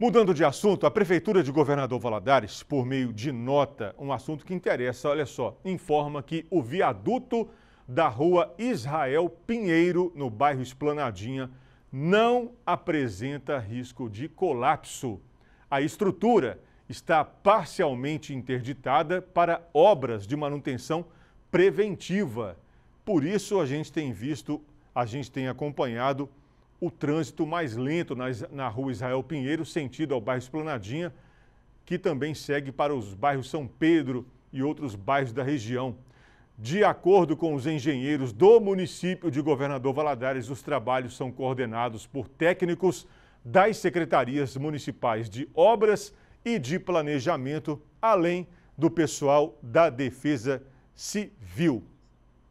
Mudando de assunto, a Prefeitura de Governador Valadares, por meio de nota, um assunto que interessa, olha só, informa que o viaduto da rua Israel Pinheiro, no bairro Esplanadinha, não apresenta risco de colapso. A estrutura está parcialmente interditada para obras de manutenção preventiva. Por isso, a gente tem visto, a gente tem acompanhado o trânsito mais lento na rua Israel Pinheiro, sentido ao bairro Esplanadinha, que também segue para os bairros São Pedro e outros bairros da região. De acordo com os engenheiros do município de Governador Valadares, os trabalhos são coordenados por técnicos das secretarias municipais de obras e de planejamento, além do pessoal da Defesa Civil.